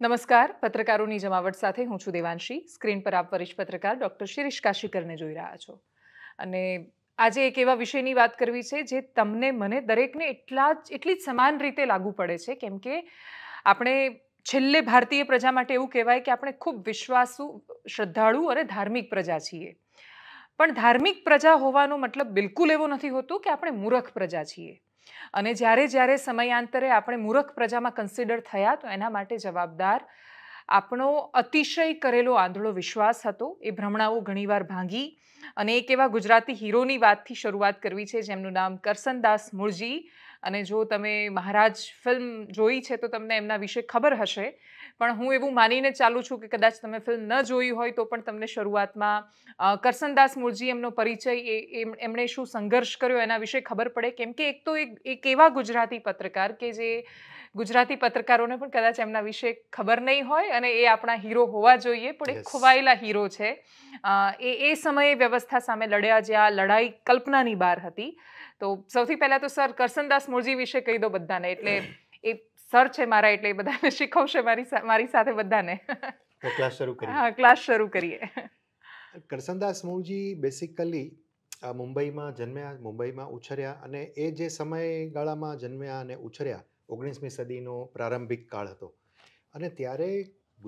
નમસ્કાર પત્રકારોની જમાવટ સાથે હું છું દેવાંશી સ્ક્રીન પર આપ વરિષ્ઠ પત્રકાર ડૉક્ટર શિરીષ કાશીકરને જોઈ રહ્યા છો અને આજે એક એવા વિષયની વાત કરવી છે જે તમને મને દરેકને એટલા જ એટલી જ સમાન રીતે લાગુ પડે છે કેમ કે આપણે છેલ્લે ભારતીય પ્રજા માટે એવું કહેવાય કે આપણે ખૂબ વિશ્વાસુ શ્રદ્ધાળુ અને ધાર્મિક પ્રજા છીએ પણ ધાર્મિક પ્રજા હોવાનો મતલબ બિલકુલ એવો નથી હોતો કે આપણે મૂરખ પ્રજા છીએ અને જ્યારે જ્યારે સમયાંતરે આપણે મૂરખ પ્રજામાં કન્સિડર થયા તો એના માટે જવાબદાર આપણો અતિશય કરેલો આંધળો વિશ્વાસ હતો એ ભ્રમણાઓ ઘણીવાર ભાંગી અને એક એવા ગુજરાતી હીરોની વાતથી શરૂઆત કરવી છે જેમનું નામ કરસનદાસ મૂળજી અને જો તમે મહારાજ ફિલ્મ જોઈ છે તો તમને એમના વિશે ખબર હશે પણ હું એવું માનીને ચાલું છું કે કદાચ તમે ફિલ્મ ન જોઈ હોય તો પણ તમને શરૂઆતમાં કરસનદાસ મુળજી એમનો પરિચય એ એમણે શું સંઘર્ષ કર્યો એના વિશે ખબર પડે કેમ કે એક તો એક એવા ગુજરાતી પત્રકાર કે જે ગુજરાતી પત્રકારોને પણ કદાચ એમના વિશે ખબર નહીં હોય અને એ આપણા હીરો હોવા જોઈએ પણ એક ખોવાયેલા હીરો છે એ એ સમયે વ્યવસ્થા સામે લડ્યા જ્યાં લડાઈ કલ્પનાની બહાર હતી તો સૌથી પહેલાં તો સર કરસનદાસ મુળજી વિશે કહી દો બધાને એટલે એ સર છે મારા એટલે બધાને શીખવશે મારી મારી સાથે બધાને ક્લાસ શરૂ કરીએ હા ક્લાસ શરૂ કરીએ કરસનદાસ મૂળજી બેસિકલી મુંબઈમાં જન્મ્યા મુંબઈમાં ઉછર્યા અને એ જે સમયગાળામાં જન્મ્યા અને ઉછર્યા ઓગણીસમી સદીનો પ્રારંભિક કાળ હતો અને ત્યારે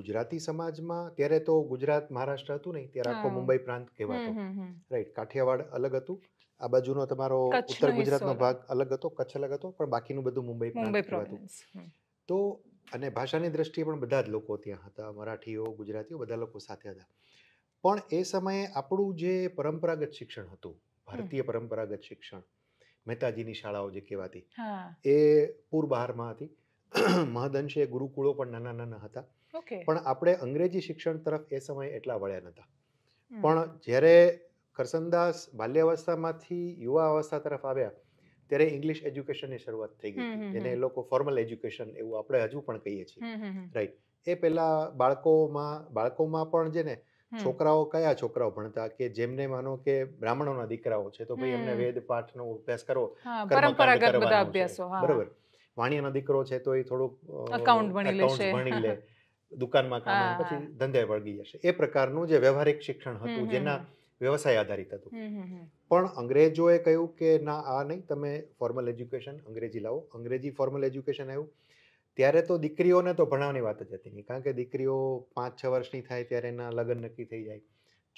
ગુજરાતી સમાજમાં ત્યારે તો ગુજરાત મહારાષ્ટ્ર હતું નહીં ત્યારે આખો મુંબઈ પ્રાંત કહેવાતો રાઈટ કાઠિયાવાડ અલગ હતું આ બાજુનો તમારો ઉત્તર ગુજરાતનો ભાગ અલગ હતો કચ્છ અલગ હતો પણ બાકીનું બધું મુંબઈ હતું તો અને ભાષાની દ્રષ્ટિએ પણ બધા જ લોકો ત્યાં હતા મરાઠીઓ ગુજરાતીઓ બધા લોકો સાથે હતા પણ એ સમયે આપણું જે પરંપરાગત શિક્ષણ હતું ભારતીય પરંપરાગત શિક્ષણ મહેતાજીની શાળાઓ જે કહેવાતી એ પૂર બહારમાં હતી મહદઅંશે ગુરુકુળો પણ નાના નાના હતા પણ આપણે અંગ્રેજી શિક્ષણ તરફ એ સમયે એટલા વળ્યા નતા પણ જ્યારે કરસનદાસ બાલ્યાવસ્થામાંથી યુવા અવસ્થા તરફ આવ્યા ત્યારે ઇંગ્લિશ એજ્યુકેશનની શરૂઆત થઈ ગઈ જેને લોકો ફોર્મલ એજ્યુકેશન એવું આપણે હજુ પણ કહીએ છીએ રાઈટ એ પહેલા બાળકોમાં બાળકોમાં પણ છે ને છોકરાઓ કયા છોકરાઓ ભણતા કે જેમને માનો કે બ્રાહ્મણોના દીકરાઓ છે તો ભાઈ એમને વેદ પાઠનો અભ્યાસ કરવો પરંપરાગત બધા અભ્યાસો બરોબર વાણિયાનો દીકરો છે તો એ થોડુંક અકાઉન્ટ ભણી લેશે ભણી લે દુકાનમાં કામ પછી ધંધે વળગી જશે એ પ્રકારનું જે વ્યવહારિક શિક્ષણ હતું જેના વ્યવસાય આધારિત હતું પણ અંગ્રેજોએ કહ્યું કે ના આ નહીં તમે ફોર્મલ એજ્યુકેશન અંગ્રેજી લાવો અંગ્રેજી ફોર્મલ એજ્યુકેશન આવ્યું ત્યારે તો દીકરીઓને તો ભણાવવાની વાત જ હતી નહીં કારણ કે દીકરીઓ પાંચ છ વર્ષની થાય ત્યારે એના લગ્ન નક્કી થઈ જાય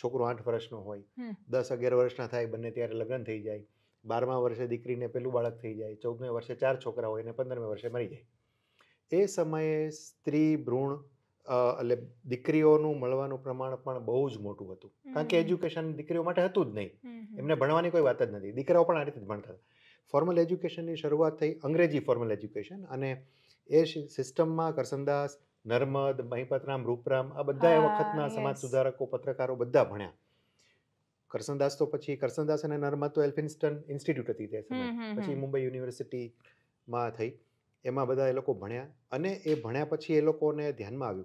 છોકરો આઠ વર્ષનો હોય દસ અગિયાર વર્ષના થાય બંને ત્યારે લગ્ન થઈ જાય બારમા વર્ષે દીકરીને પેલું બાળક થઈ જાય ચૌદમે વર્ષે ચાર છોકરા હોય અને પંદરમે વર્ષે મરી જાય એ સમયે સ્ત્રી ભ્રૂણ એટલે દીકરીઓનું મળવાનું પ્રમાણ પણ બહુ જ મોટું હતું કારણ કે એજ્યુકેશન દીકરીઓ માટે હતું જ નહીં એમને ભણવાની કોઈ વાત જ નથી દીકરાઓ પણ આ રીતે જ ભણતા હતા ફોર્મલ એજ્યુકેશનની શરૂઆત થઈ અંગ્રેજી ફોર્મલ એજ્યુકેશન અને એ સિસ્ટમમાં કરસનદાસ નર્મદ મહિપતરામ રૂપરામ આ બધા એ વખતના સમાજ સુધારકો પત્રકારો બધા ભણ્યા કરસનદાસ તો પછી કરસનદાસ અને નર્મદ તો એલ્ફિન્સ્ટન ઇન્સ્ટિટ્યૂટ હતી તે પછી મુંબઈ યુનિવર્સિટીમાં થઈ એમાં બધા એ લોકો ભણ્યા અને એ ભણ્યા પછી એ લોકોને ધ્યાનમાં આવ્યું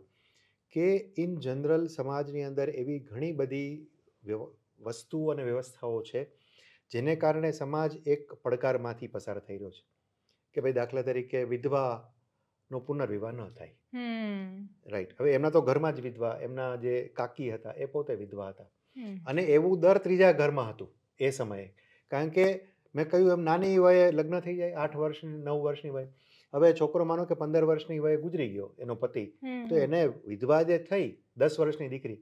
કે ઇન જનરલ સમાજની અંદર એવી ઘણી બધી વસ્તુઓ અને વ્યવસ્થાઓ છે જેને કારણે સમાજ એક પડકારમાંથી પસાર થઈ રહ્યો છે કે ભાઈ દાખલા તરીકે વિધવાનો પુનર્વિવાહ ન થાય રાઈટ હવે એમના તો ઘરમાં જ વિધવા એમના જે કાકી હતા એ પોતે વિધવા હતા અને એવું દર ત્રીજા ઘરમાં હતું એ સમયે કારણ કે મેં કહ્યું એમ નાની વયે લગ્ન થઈ જાય આઠ વર્ષની નવ વર્ષની વયે હવે છોકરો માનો કે પંદર વર્ષની વયે ગુજરી ગયો એનો પતિ તો એને વિધવા જે થઈ દસ વર્ષની દીકરી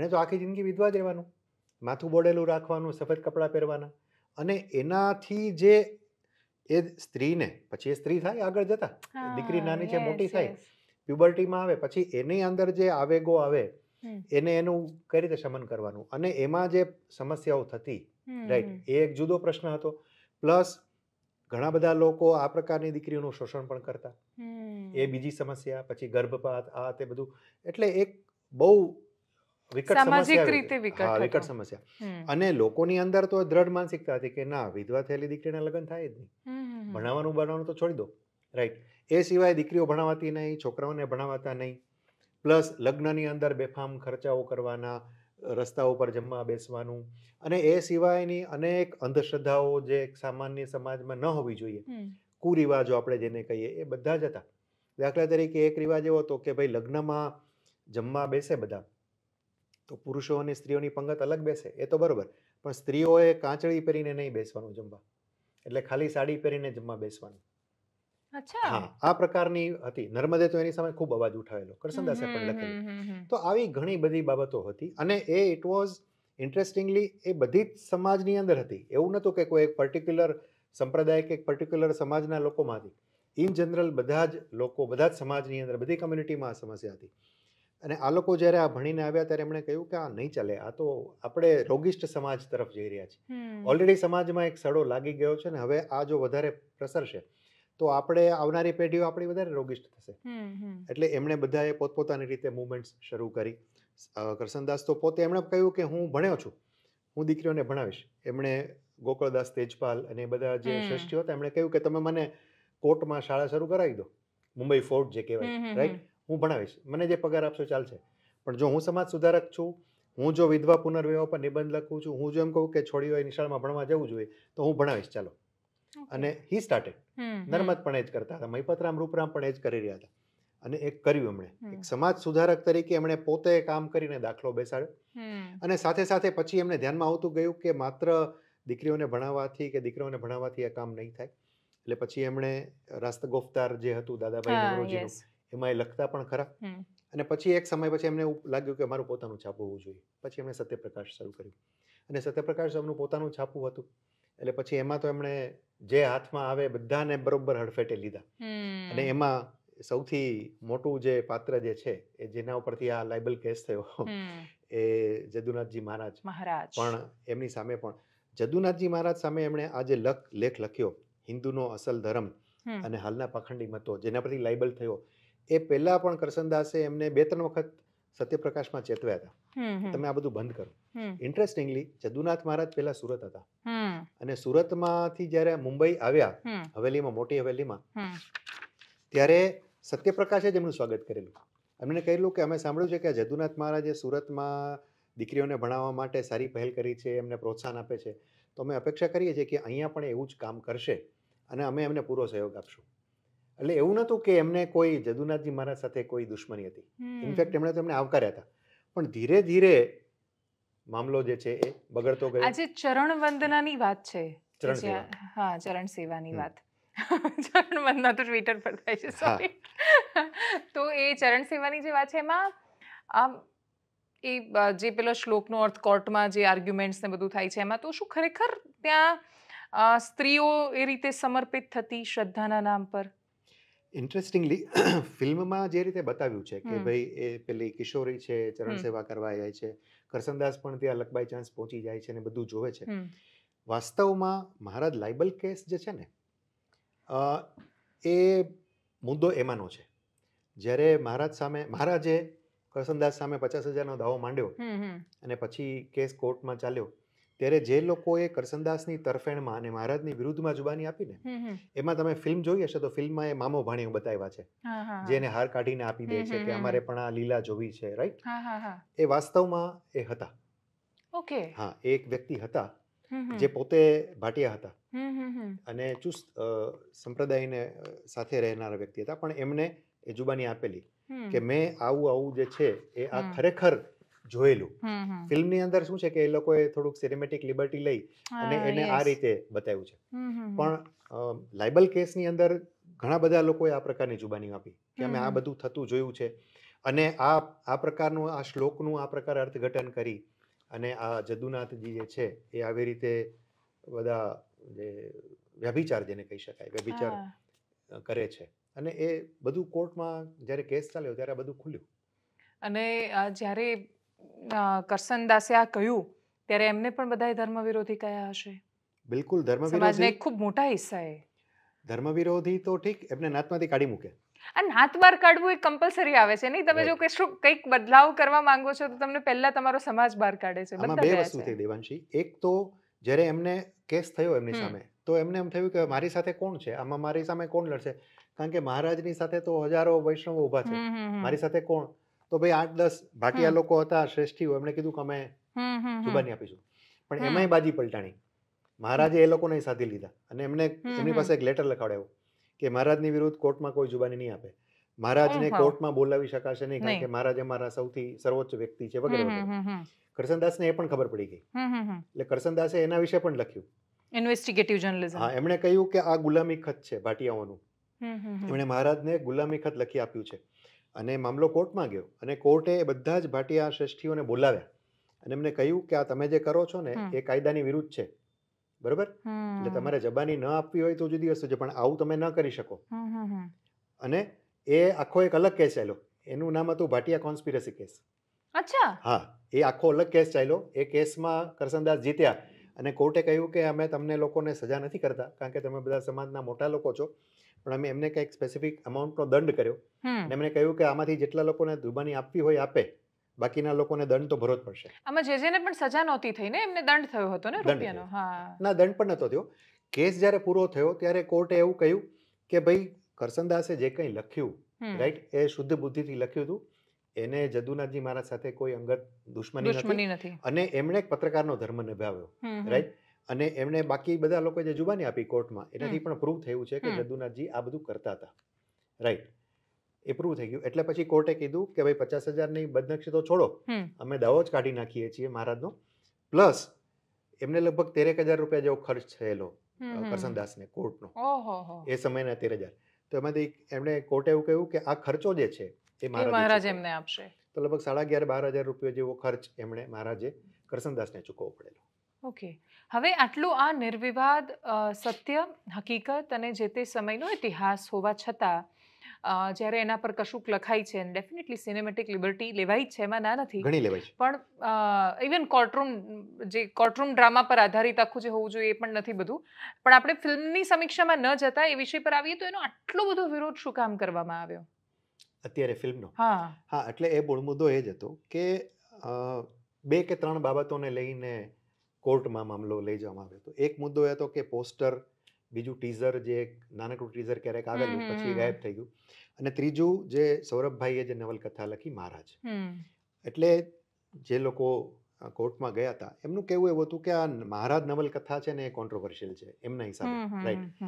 એને તો આખી જિંદગી વિધવા જ રહેવાનું માથું બોડેલું રાખવાનું સફેદ કપડાં પહેરવાના અને એનાથી જે એ સ્ત્રીને પછી એ સ્ત્રી થાય આગળ જતા દીકરી નાની છે મોટી થાય પ્યુબર્ટીમાં આવે પછી એની અંદર જે આવેગો આવે એને એનું કઈ રીતે શમન કરવાનું અને એમાં જે સમસ્યાઓ થતી રાઈટ એ એક જુદો પ્રશ્ન હતો પ્લસ ઘણા બધા લોકો આ પ્રકારની દીકરીઓનું શોષણ પણ કરતા એ બીજી સમસ્યા પછી ગર્ભપાત આ તે બધું એટલે એક બહુ વિકટ સમસ્યા વિકટ સમસ્યા અને લોકોની અંદર તો દ્રઢ માનસિકતા હતી કે ના વિધવા થયેલી દીકરીના લગ્ન થાય જ નહીં ભણાવવાનું બનાવવાનું તો છોડી દો રાઈટ એ સિવાય દીકરીઓ ભણાવાતી નહીં છોકરાઓને ભણાવાતા નહીં પ્લસ લગ્નની અંદર બેફામ ખર્ચાઓ કરવાના રસ્તા ઉપર જમવા બેસવાનું અને એ સિવાયની અનેક અંધશ્રદ્ધાઓ જે સામાન્ય સમાજમાં ન હોવી જોઈએ કુરિવાજો આપણે જેને કહીએ એ બધા જ હતા દાખલા તરીકે એક રિવાજ એવો હતો કે ભાઈ લગ્નમાં જમવા બેસે બધા તો પુરુષો અને સ્ત્રીઓની પંગત અલગ બેસે એ તો બરોબર પણ સ્ત્રીઓએ કાંચળી પહેરીને નહીં બેસવાનું જમવા એટલે ખાલી સાડી પહેરીને જમવા બેસવાનું હા આ પ્રકારની હતી નર્મદે તો એની સામે ખૂબ અવાજ ઉઠાવેલો કરસનદાસે પણ લખેલું તો આવી ઘણી બધી બાબતો હતી અને એ ઇટ વોઝ ઇન્ટરેસ્ટિંગલી એ બધી જ સમાજની અંદર હતી એવું નહોતું કે કોઈ એક પર્ટિક્યુલર સંપ્રદાય કે એક પર્ટિક્યુલર સમાજના લોકોમાંથી ઇન જનરલ બધા જ લોકો બધા જ સમાજની અંદર બધી કમ્યુનિટીમાં આ સમસ્યા હતી અને આ લોકો જ્યારે આ ભણીને આવ્યા ત્યારે એમણે કહ્યું કે આ નહીં ચાલે આ તો આપણે રોગિષ્ટ સમાજ તરફ જઈ રહ્યા છીએ ઓલરેડી સમાજમાં એક સડો લાગી ગયો છે ને હવે આ જો વધારે પ્રસરશે તો આપણે આવનારી પેઢીઓ આપણી વધારે રોગિષ્ટ થશે એટલે એમણે બધાએ પોતપોતાની રીતે મુવમેન્ટ્સ શરૂ કરી કરસનદાસ તો પોતે એમણે કહ્યું કે હું ભણ્યો છું હું દીકરીઓને ભણાવીશ એમણે ગોકળદાસ તેજપાલ અને બધા જે શ્રેષ્ઠીઓ હતા એમણે કહ્યું કે તમે મને કોર્ટમાં શાળા શરૂ કરાવી દો મુંબઈ ફોર્ટ જે કહેવાય રાઈટ હું ભણાવીશ મને જે પગાર આપશો ચાલશે પણ જો હું સમાજ સુધારક છું હું જો વિધવા પુનર્વિવાહ પર નિબંધ લખું છું હું જો એમ કહું કે છોડીઓ નિશાળમાં ભણવા જવું જોઈએ તો હું ભણાવીશ ચાલો અને હી સ્ટાર્ટેડ નર્મદ પણ એ જ કરતા હતા મહીપતરામ રૂપરામ પણ એ જ કરી રહ્યા હતા અને એ કર્યું એમણે એક સમાજ સુધારક તરીકે એમણે પોતે કામ કરીને દાખલો બેસાડ્યો અને સાથે સાથે પછી એમને ધ્યાનમાં આવતું ગયું કે માત્ર દીકરીઓને ભણાવવાથી કે દીકરાઓને ભણાવવાથી આ કામ નહીં થાય એટલે પછી એમણે રાસ્ત ગોફતાર જે હતું દાદાભાઈ નવરોજીનું એમાં એ લખતા પણ ખરા અને પછી એક સમય પછી એમને લાગ્યું કે મારું પોતાનું છાપવું હોવું જોઈએ પછી એમણે સત્યપ્રકાશ શરૂ કર્યું અને સત્યપ્રકાશ એમનું પોતાનું છાપવું હતું એટલે પછી એમાં તો એમણે જે હાથમાં આવે બધાને બરોબર હડફેટે લીધા અને એમાં સૌથી મોટું જે પાત્ર જે છે એ જેના ઉપરથી આ લાઇબલ કેસ થયો એ જદુનાથજી મહારાજ પણ એમની સામે પણ જદુનાથજી મહારાજ સામે એમણે આ જે લખ લેખ લખ્યો હિન્દુનો અસલ ધર્મ અને હાલના પાખંડી મતો જેના પરથી લાઇબલ થયો એ પહેલા પણ કરસનદાસે એમને બે ત્રણ વખત સત્યપ્રકાશમાં ચેતવ્યા હતા તમે આ બધું બંધ કરો ઇન્ટરેસ્ટિંગલી જદુનાથ મહારાજ પહેલા સુરત હતા અને સુરતમાંથી જ્યારે મુંબઈ આવ્યા હવેલીમાં મોટી હવેલીમાં ત્યારે સત્યપ્રકાશે જ એમનું સ્વાગત કરેલું એમણે કહેલું કે અમે સાંભળ્યું છે કે જદુનાથ મહારાજે સુરતમાં દીકરીઓને ભણાવવા માટે સારી પહેલ કરી છે એમને પ્રોત્સાહન આપે છે તો અમે અપેક્ષા કરીએ છીએ કે અહીંયા પણ એવું જ કામ કરશે અને અમે એમને પૂરો સહયોગ આપશું એટલે એવું નહોતું કે એમને કોઈ જદુનાથજી મહારાજ સાથે કોઈ દુશ્મની હતી ઇનફેક્ટ એમણે તો એમને આવકાર્યા હતા પણ ધીરે ધીરે મામલો જે છે એ બગડતો ગયો આજે ચરણ વંદનાની વાત છે ચરણ સેવા હા ચરણ સેવાની વાત ચરણ વંદના તો ટ્વિટર પર થાય છે સોરી તો એ ચરણ સેવાની જે વાત છે એમાં આમ એ જે પેલો શ્લોકનો અર્થ કોર્ટમાં જે આર્ગ્યુમેન્ટ્સ ને બધું થાય છે એમાં તો શું ખરેખર ત્યાં સ્ત્રીઓ એ રીતે સમર્પિત થતી શ્રદ્ધાના નામ પર ઇન્ટરેસ્ટિંગલી ફિલ્મમાં જે રીતે બતાવ્યું છે કે ભાઈ એ પેલી કિશોરી છે ચરણ સેવા કરવા જાય છે કરસનદાસ પણ ત્યાં લકબાઈ ચાન્સ પહોંચી જાય છે અને બધું જોવે છે વાસ્તવમાં મહારાજ લાઇબલ કેસ જે છે ને એ મુદ્દો એમાંનો છે જ્યારે મહારાજ સામે મહારાજે કરસનદાસ સામે પચાસ હજારનો દાવો માંડ્યો અને પછી કેસ કોર્ટમાં ચાલ્યો ત્યારે જે લોકોએ કરસનદાસની તરફેણમાં અને મહારાજની વિરુદ્ધમાં જુબાની આપી ને એમાં તમે ફિલ્મ જોઈ હશે તો ફિલ્મમાં એ મામો ભાણીઓ બતાવ્યા છે જેને હાર કાઢીને આપી દે છે કે અમારે પણ આ લીલા જોવી છે રાઈટ એ વાસ્તવમાં એ હતા ઓકે હા એક વ્યક્તિ હતા જે પોતે ભાટિયા હતા અને ચુસ્ત સંપ્રદાયને સાથે રહેનારા વ્યક્તિ હતા પણ એમને એ જુબાની આપેલી કે મેં આવું આવું જે છે એ આ ખરેખર જોયેલું ફિલ્મની અંદર શું છે કે એ લોકોએ થોડુંક સિનેમેટિક લિબર્ટી લઈ અને એને આ રીતે બતાવ્યું છે પણ લાઇબલ કેસની અંદર ઘણા બધા લોકોએ આ પ્રકારની જુબાની આપી કે અમે આ બધું થતું જોયું છે અને આ આ પ્રકારનું આ શ્લોકનું આ પ્રકાર અર્થઘટન કરી અને આ જદુનાથજી જે છે એ આવી રીતે બધા જે વ્યભિચાર જેને કહી શકાય વ્યભિચાર કરે છે અને એ બધું કોર્ટમાં જ્યારે કેસ ચાલ્યો ત્યારે બધું ખુલ્યું અને જ્યારે કરસનદાસે આ કહ્યું ત્યારે એમને પણ બધા ધર્મ વિરોધી કયા હશે બિલકુલ ધર્મ સમાજને ખૂબ મોટા હિસ્સા એ ધર્મ વિરોધી તો ઠીક એમને નાતમાંથી કાઢી મૂકે અને હાથ બહાર કાઢવું એ કમ્પલસરી આવે છે નહીં તમે જો કે શું કંઈક બદલાવ કરવા માંગો છો તો તમને પહેલા તમારો સમાજ બહાર કાઢે છે આમાં બે વસ્તુ થઈ દેવાંશી એક તો જ્યારે એમને કેસ થયો એમની સામે તો એમને એમ થયું કે મારી સાથે કોણ છે આમાં મારી સામે કોણ લડશે કારણ કે મહારાજની સાથે તો હજારો વૈષ્ણવો ઉભા છે મારી સાથે કોણ તો ભાઈ આઠ દસ ભાટિયા લોકો હતા શ્રેષ્ઠી એમણે કીધું કે અમે જુબાની આપીશું પણ એમાંય બાજી પલટાણી મહારાજે એ લોકોને સાધી લીધા અને એમને એમની પાસે એક લેટર લખાવડાવ્યો કે મહારાજની વિરુદ્ધ કોર્ટમાં કોઈ જુબાની નહીં આપે મહારાજને કોર્ટમાં બોલાવી શકાશે નહીં કારણ કે મહારાજ અમારા સૌથી સર્વોચ્ચ વ્યક્તિ છે વગેરે કરસનદાસને એ પણ ખબર પડી ગઈ એટલે કરસનદાસે એના વિશે પણ લખ્યું ઇન્વેસ્ટિગેટિવ જર્નલિઝમ હા એમણે કહ્યું કે આ ગુલામી ખત છે ભાટિયાઓનું એમણે મહારાજને ગુલામી ખત લખી આપ્યું છે અને મામલો કોર્ટમાં ગયો અને કોર્ટે એ બધા જ ભાટિયા શ્રેષ્ઠીઓને બોલાવ્યા અને એમને કહ્યું કે આ તમે જે કરો છો ને એ કાયદાની વિરુદ્ધ છે બરોબર એટલે તમારે જબાની ન આપવી હોય તો જુદી વસ્તુ છે પણ આવું તમે ન કરી શકો અને એ આખો એક અલગ કેસ ચાલ્યો એનું નામ હતું ભાટિયા કોન્સ્પિરસી કેસ અચ્છા હા એ આખો અલગ કેસ ચાલ્યો એ કેસમાં કરસનદાસ જીત્યા અને કોર્ટે કહ્યું કે અમે તમને લોકોને સજા નથી કરતા કારણ કે તમે બધા સમાજના મોટા લોકો છો પણ અમે એમને કંઈક સ્પેસિફિક અમાઉન્ટનો દંડ કર્યો અને એમને કહ્યું કે આમાંથી જેટલા લોકોને દુબાની આપવી હોય આપે બાકીના લોકોને દંડ તો ભરવો જ પડશે આમાં જે જેને પણ સજા નહોતી થઈ ને એમને દંડ થયો હતો ને રૂપિયાનો હા ના દંડ પણ નહોતો થયો કેસ જ્યારે પૂરો થયો ત્યારે કોર્ટે એવું કહ્યું કે ભાઈ કરસનદાસે જે કંઈ લખ્યું રાઈટ એ શુદ્ધ બુદ્ધિથી લખ્યું હતું એને જદુનાથજી મારા સાથે કોઈ અંગત દુશ્મની નથી અને એમણે એક પત્રકારનો ધર્મ નિભાવ્યો રાઈટ અને એમણે બાકી બધા લોકો જે જુબાની આપી કોર્ટમાં એનાથી પણ પ્રૂવ થયું છે કે જદુનાથજી આ બધું કરતા હતા રાઈટ એ પ્રૂવ થઈ ગયું એટલે પછી કોર્ટે કીધું કે ભાઈ પચાસ હજારની બદનક્ષી તો છોડો અમે દાવો જ કાઢી નાખીએ છીએ મહારાજનો પ્લસ એમને લગભગ તેરેક હજાર રૂપિયા જેવો ખર્ચ થયેલો કરસનદાસને કોર્ટનો એ સમયના તેર હજાર તો એમાંથી એમણે કોર્ટે એવું કહ્યું કે આ ખર્ચો જે છે એ મહારાજ એમને આપશે તો લગભગ સાડા અગિયાર બાર હજાર રૂપિયા જેવો ખર્ચ એમણે મહારાજે કરસનદાસને ચૂકવવો પડેલો ઓકે હવે આટલું આ નિર્વિવાદ સત્ય હકીકત અને જે તે સમયનો ઇતિહાસ હોવા છતાં જ્યારે એના પર કશુંક લખાય છે ડેફિનેટલી સિનેમેટિક લિબર્ટી લેવાય છે એમાં ના નથી લેવાય પણ ઇવન કોર્ટરૂમ જે કોર્ટરૂમ ડ્રામા પર આધારિત આખું જે હોવું જોઈએ એ પણ નથી બધું પણ આપણે ફિલ્મની સમીક્ષામાં ન જતા એ વિષય પર આવીએ તો એનો આટલો બધો વિરોધ શું કામ કરવામાં આવ્યો અત્યારે ફિલ્મનો હા હા એટલે એ મૂળ મુદ્દો એ જ હતો કે બે કે ત્રણ બાબતોને લઈને કોર્ટમાં મામલો લઈ જવામાં આવ્યો તો એક મુદ્દો એ હતો કે પોસ્ટર બીજું ટીઝર જે એક નાનકડું ટીઝર ક્યારેક આવેલું પછી ગાયબ થઈ ગયું અને ત્રીજું જે સૌરભભાઈએ જે નવલકથા લખી મહારાજ એટલે જે લોકો કોર્ટમાં ગયા હતા એમનું કહેવું એવું હતું કે આ મહારાજ નવલકથા છે ને એ કોન્ટ્રોવર્શિયલ છે એમના હિસાબે રાઈટ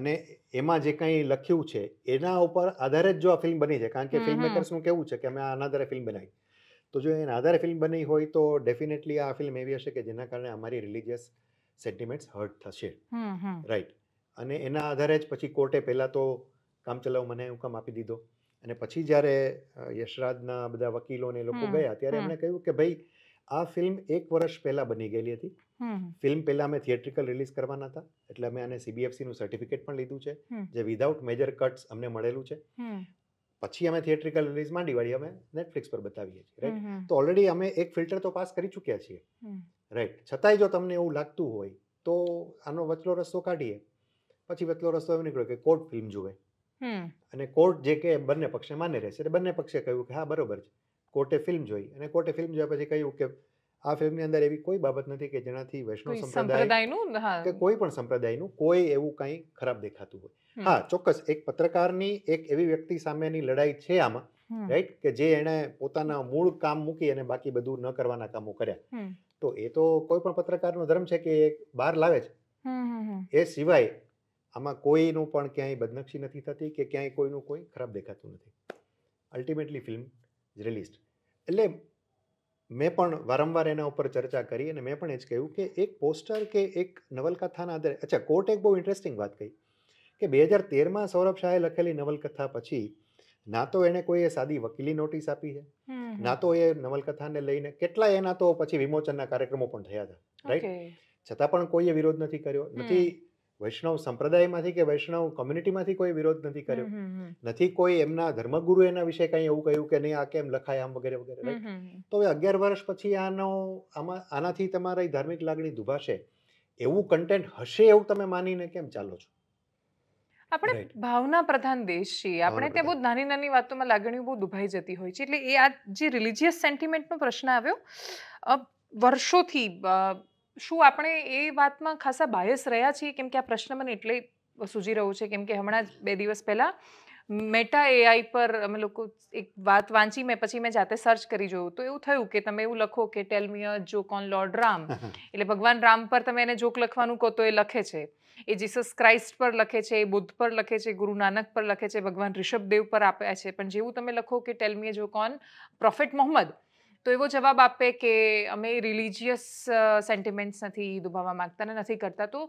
અને એમાં જે કંઈ લખ્યું છે એના ઉપર આધારે જ જો આ ફિલ્મ બની છે કારણ કે ફિલ્મ મેકર્સનું કેવું છે કે અમે આના આધારે ફિલ્મ બનાવી તો જો એના આધારે ફિલ્મ બની હોય તો ડેફિનેટલી આ ફિલ્મ એવી હશે કે જેના કારણે અમારી રિલીજિયસ સેન્ટિમેન્ટ્સ હર્ટ થશે રાઈટ અને એના આધારે જ પછી કોર્ટે પહેલાં તો કામચલાઉ મને હુકમ આપી દીધો અને પછી જ્યારે યશરાજના બધા વકીલો ને એ લોકો ગયા ત્યારે એમણે કહ્યું કે ભાઈ આ ફિલ્મ એક વર્ષ પહેલાં બની ગયેલી હતી ફિલ્મ પહેલાં અમે થિયેટ્રિકલ રિલીઝ કરવાના હતા એટલે અમે આને સીબીએફસીનું સર્ટિફિકેટ પણ લીધું છે જે વિધાઉટ મેજર કટ્સ અમને મળેલું છે પછી અમે થિયેટ્રિકલ રિલીઝ માંડી વાળી અમે નેટફ્લિક્સ પર બતાવીએ છીએ રાઈટ તો ઓલરેડી અમે એક ફિલ્ટર તો પાસ કરી ચૂક્યા છીએ રાઈટ છતાંય જો તમને એવું લાગતું હોય તો આનો વચલો રસ્તો કાઢીએ પછી વચલો રસ્તો એમ નીકળ્યો કે કોર્ટ ફિલ્મ જુએ અને કોર્ટ જે કે બંને પક્ષે માને રહેશે એટલે બંને પક્ષે કહ્યું કે હા બરોબર છે કોર્ટે ફિલ્મ જોઈ અને કોર્ટે ફિલ્મ જોયા પછી કહ્યું કે આ ફિલ્મની અંદર એવી કોઈ બાબત નથી કે જેનાથી વૈષ્ણવ સંપ્રદાયનું કે કોઈ પણ સંપ્રદાયનું કોઈ એવું કંઈ ખરાબ દેખાતું હોય હા ચોક્કસ એક પત્રકારની એક એવી વ્યક્તિ સામેની લડાઈ છે આમાં રાઈટ કે જે એણે પોતાના મૂળ કામ મૂકી અને બાકી બધું ન કરવાના કામો કર્યા તો એ તો કોઈ પણ પત્રકારનો ધર્મ છે કે એ બહાર લાવે છે એ સિવાય આમાં કોઈનું પણ ક્યાંય બદનક્ષી નથી થતી કે ક્યાંય કોઈનું કોઈ ખરાબ દેખાતું નથી અલ્ટિમેટલી ફિલ્મ રિલીઝ એટલે મેં પણ વારંવાર એના ઉપર ચર્ચા કરી અને મેં પણ એ જ કહ્યું કે એક પોસ્ટર કે એક નવલકથાના આધારે અચ્છા કોર્ટે એક બહુ ઇન્ટરેસ્ટિંગ વાત કહી કે બે હજાર તેરમાં સૌરભ શાહે લખેલી નવલકથા પછી ના તો એણે કોઈએ સાદી વકીલી નોટિસ આપી છે ના તો એ નવલકથાને લઈને કેટલા એના તો પછી વિમોચનના કાર્યક્રમો પણ થયા હતા રાઈટ છતાં પણ કોઈએ વિરોધ નથી કર્યો નથી વૈષ્ણવ સંપ્રદાયમાંથી કે વૈષ્ણવ કમ્યુનિટીમાંથી કોઈ વિરોધ નથી કર્યો નથી કોઈ એમના ધર્મગુરુ એના વિશે કંઈ એવું કહ્યું કે નહીં આ કેમ લખાય આમ વગેરે વગેરે તો હવે અગિયાર વર્ષ પછી આનો આમાં આનાથી તમારી ધાર્મિક લાગણી દુભાશે એવું કન્ટેન્ટ હશે એવું તમે માનીને કેમ ચાલો છો આપણે ભાવના પ્રધાન દેશ છીએ આપણે તે બહુ નાની નાની વાતોમાં લાગણીઓ બહુ દુભાઈ જતી હોય છે એટલે એ આ જે રિલિજિયસ સેન્ટિમેન્ટનો પ્રશ્ન આવ્યો વર્ષોથી શું આપણે એ વાતમાં ખાસા બાયસ રહ્યા છીએ કેમ કે આ પ્રશ્ન મને એટલે સૂજી રહ્યો છે કેમ કે હમણાં જ બે દિવસ પહેલાં મેટા એઆઈ પર અમે લોકો એક વાત વાંચી મેં પછી મેં જાતે સર્ચ કરી જોયું તો એવું થયું કે તમે એવું લખો કે tell me a joke on lord Ram એટલે ભગવાન રામ પર તમે એને જોક લખવાનું કહો તો એ લખે છે એ જીસસ ક્રાઇસ્ટ પર લખે છે એ બુદ્ધ પર લખે છે ગુરુ નાનક પર લખે છે ભગવાન ઋષભદેવ પર આપ્યા છે પણ જેવું તમે લખો કે tell me joke on prophet Muhammad તો એવો જવાબ આપે કે અમે રિલિજિયસ સેન્ટિમેન્ટ્સ નથી દુભાવવા માગતા નથી કરતા તો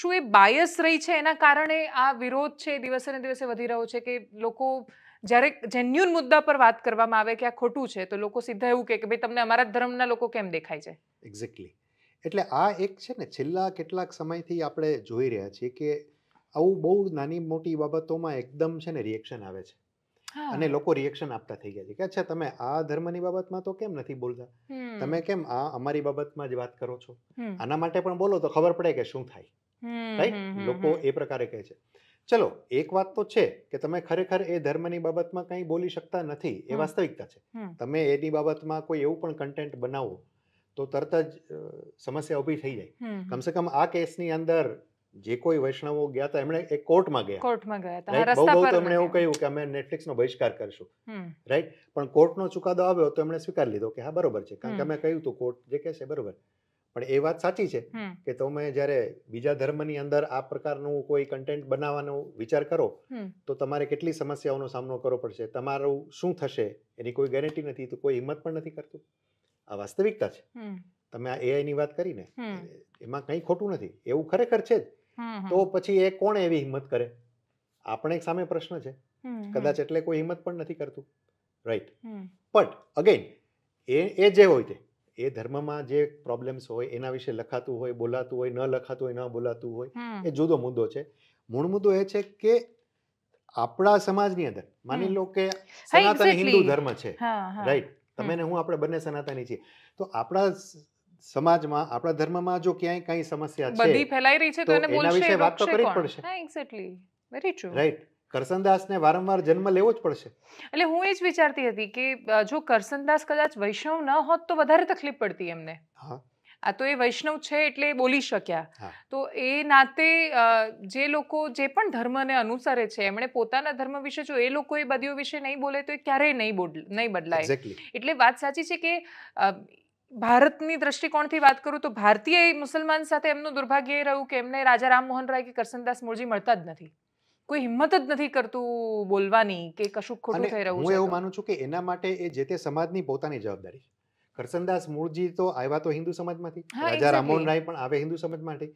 શું એ બાયસ રહી છે એના કારણે આ વિરોધ છે દિવસે ને દિવસે વધી રહ્યો છે કે લોકો જ્યારે જેન્યુન મુદ્દા પર વાત કરવામાં આવે કે આ ખોટું છે તો લોકો સીધા એવું કે ભાઈ તમને અમારા ધર્મના લોકો કેમ દેખાય છે એક્ઝેક્ટલી એટલે આ એક છે ને છેલ્લા કેટલાક સમયથી આપણે જોઈ રહ્યા છીએ કે આવું બહુ નાની મોટી બાબતોમાં એકદમ છે ને રિએક્શન આવે છે અને લોકો રિએક્શન આપતા થઈ ગયા છે કે અચ્છા તમે આ ધર્મની બાબતમાં તો કેમ નથી બોલતા તમે કેમ આ અમારી બાબતમાં જ વાત કરો છો આના માટે પણ બોલો તો ખબર પડે કે શું થાય રાઈટ લોકો એ પ્રકારે કહે છે ચલો એક વાત તો છે કે તમે ખરેખર એ ધર્મની બાબતમાં કંઈ બોલી શકતા નથી એ વાસ્તવિકતા છે તમે એની બાબતમાં કોઈ એવું પણ કન્ટેન્ટ બનાવો તો તરત જ સમસ્યા ઊભી થઈ જાય કમસે કમ આ કેસની અંદર જે કોઈ વૈષ્ણવો ગયા હતા એમણે એક કોર્ટમાં ગયા કોર્ટમાં ગયા હતા રસ્તા પર એમણે એવું કહ્યું કે અમે નેટફ્લિક્સનો બહિષ્કાર કરશું રાઈટ પણ કોર્ટનો ચુકાદો આવ્યો તો એમણે સ્વીકાર લીધો કે હા બરોબર છે કારણ કે અમે કહ્યું તો કોર્ટ જે કહેશે બરોબર પણ એ વાત સાચી છે કે તમે જ્યારે બીજા ધર્મની અંદર આ પ્રકારનું કોઈ કન્ટેન્ટ બનાવવાનો વિચાર કરો તો તમારે કેટલી સમસ્યાઓનો સામનો કરવો પડશે તમારું શું થશે એની કોઈ ગેરંટી નથી તો કોઈ હિંમત પણ નથી કરતું આ વાસ્તવિકતા છે તમે આ એઆઈની વાત કરીને એમાં કંઈ ખોટું નથી એવું ખરેખર છે જ તો પછી એ કોણ એવી હિંમત કરે આપણે એક સામે પ્રશ્ન છે કદાચ એટલે કોઈ હિંમત પણ નથી કરતું રાઈટ બટ અગેન એ એ જે હોય તે એ ધર્મમાં જે પ્રોબ્લેમ્સ હોય એના વિશે લખાતું હોય બોલાતું હોય ન લખાતું હોય ન બોલાતું હોય એ જુદો મુદ્દો છે મૂળ મુદ્દો એ છે કે આપણા સમાજની અંદર માની લો કે સનાતન હિન્દુ ધર્મ છે રાઈટ તમે ને હું આપણે બંને સનાતની છીએ તો આપણા સમાજમાં આપણા ધર્મમાં જો ક્યાંય કઈ સમસ્યા છે બધી ફેલાઈ રહી છે તો એને બોલશે વિશે વાત તો કરવી પડશે એક્ઝેક્ટલી વેરી ટ્રુ રાઈટ કરસનદાસને વારંવાર જન્મ લેવો જ પડશે એટલે હું એ જ વિચારતી હતી કે જો કરસનદાસ કદાચ વૈષ્ણવ ન હોત તો વધારે તકલીફ પડતી એમને આ તો એ વૈષ્ણવ છે એટલે બોલી શક્યા તો એ નાતે જે લોકો જે પણ ધર્મને અનુસરે છે એમણે પોતાના ધર્મ વિશે જો એ લોકો એ બધીઓ વિશે નહીં બોલે તો એ ક્યારેય નહીં નહીં બદલાય એટલે વાત સાચી છે કે ભારતની દ્રષ્ટિકોણથી વાત કરું તો ભારતીય મુસલમાન સાથે એમનું દુર્ભાગ્ય એ રહ્યું કે એમને રાજા રામમોહન રાય કે કરસનદાસ મૂળજી મળતા જ નથી કોઈ હિંમત જ નથી કરતું બોલવાની કે કશું ખોટું થઈ રહ્યું હું એવું માનું છું કે એના માટે એ જે તે સમાજની પોતાની જવાબદારી કરસનદાસ મૂળજી તો આવ્યા તો હિન્દુ સમાજમાંથી રાજા રામમોહન રાય પણ આવે હિન્દુ સમાજમાંથી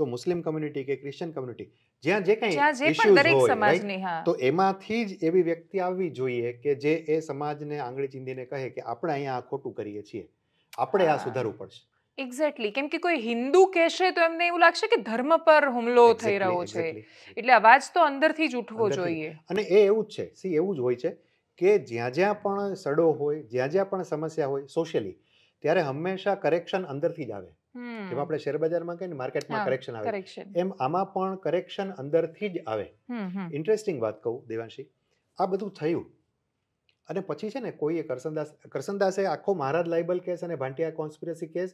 તો મુસ્લિમ કમ્યુનિટી કે ક્રિશ્ચિયન કમ્યુનિટી જ્યાં જે કંઈ ઇશ્યુઝ હોય તો એમાંથી જ એવી વ્યક્તિ આવવી જોઈએ કે જે એ સમાજને આંગળી ચીંધીને કહે કે આપણે અહીંયા આ ખોટું કરીએ છીએ આપણે આ સુધારવું પડશે એક્ઝેક્ટલી કેમ કે કોઈ હિન્દુ કહેશે તો એમને એવું લાગશે કે ધર્મ પર હુમલો થઈ રહ્યો છે એટલે અવાજ તો અંદરથી જ ઉઠવો જોઈએ અને એ એવું જ છે સી એવું જ હોય છે કે જ્યાં જ્યાં પણ સડો હોય જ્યાં જ્યાં પણ સમસ્યા હોય સોશિયલી ત્યારે હંમેશા કરેક્શન અંદરથી જ આવે જેમ આપણે શેરબજારમાં બજારમાં કહીએ માર્કેટમાં કરેક્શન આવે એમ આમાં પણ કરેક્શન અંદરથી જ આવે ઇન્ટરેસ્ટિંગ વાત કહું દેવાંશી આ બધું થયું અને પછી છે ને કોઈએ કરસનદાસ કરસનદાસે આખો મહારાજ લાઇબલ કેસ અને ભાંટિયા કોન્સ્પિરસી કેસ